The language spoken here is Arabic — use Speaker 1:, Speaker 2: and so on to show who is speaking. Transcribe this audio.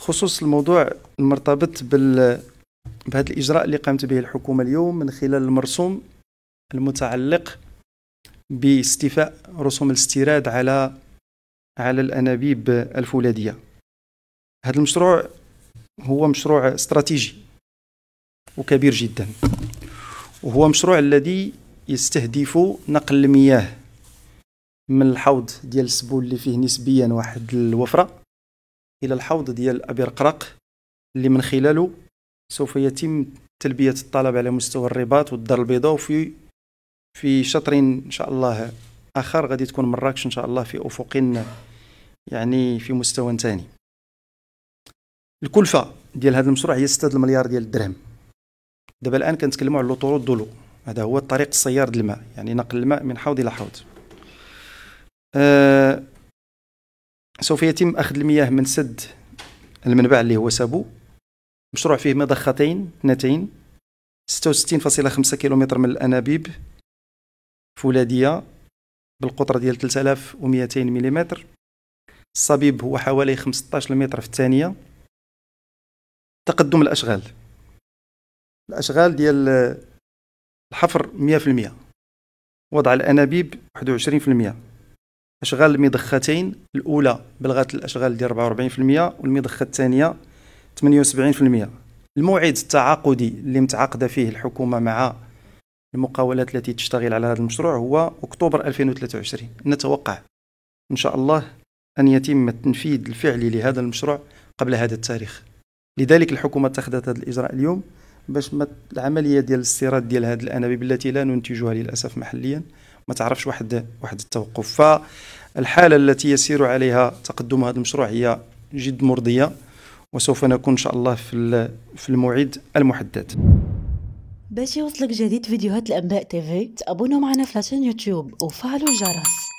Speaker 1: بخصوص الموضوع المرتبط بال بهذا الإجراء اللي قامت به الحكومة اليوم من خلال المرسوم المتعلق باستيفاء رسوم الاستيراد على على الأنابيب الفولاذية هذا المشروع هو مشروع استراتيجي وكبير جدا وهو مشروع الذي يستهدف نقل المياه من الحوض ديال السبول اللي فيه نسبيا واحد الوفره الى الحوض ديال ابي رقرق اللي من خلاله سوف يتم تلبيه الطلب على مستوى الرباط والدار البيضاء وفي في شطر ان شاء الله اخر غادي تكون مراكش ان شاء الله في افق يعني في مستوى ثاني الكلفه ديال هذا المشروع هي 6 مليار ديال الدرهم دابا الان كنتكلموا على لوطور الدولو هذا هو الطريق السيار الماء يعني نقل الماء من حوض الى حوض آه سوف يتم أخذ المياه من سد المنبع اللي هو سابو مشروع فيه مضختين اثنتين 66.5 كيلومتر من الأنابيب فولاديه بالقطر ديال 3200 ملم الصبيب هو حوالي 15 متر في الثانية تقدم الأشغال الأشغال ديال الحفر 100% وضع الأنابيب المية اشغال المضختين الاولى بلغت الاشغال ديال 44% والمضخه الثانيه 78% الموعد التعاقدي اللي متعاقده فيه الحكومه مع المقاولات التي تشتغل على هذا المشروع هو اكتوبر 2023 نتوقع ان شاء الله ان يتم التنفيذ الفعلي لهذا المشروع قبل هذا التاريخ لذلك الحكومه اتخذت هذا الاجراء اليوم باش العمليه ديال الاستيراد ديال هذه الانابيب التي لا ننتجها للاسف محليا ما تعرفش واحد واحد التوقف فالحاله التي يسير عليها تقدم هذا المشروع هي جد مرضيه وسوف نكون ان شاء الله في في الموعد المحدد باش يوصلك جديد فيديوهات الانباء تيفي تابونوا معنا في لاشين يوتيوب وفعلوا الجرس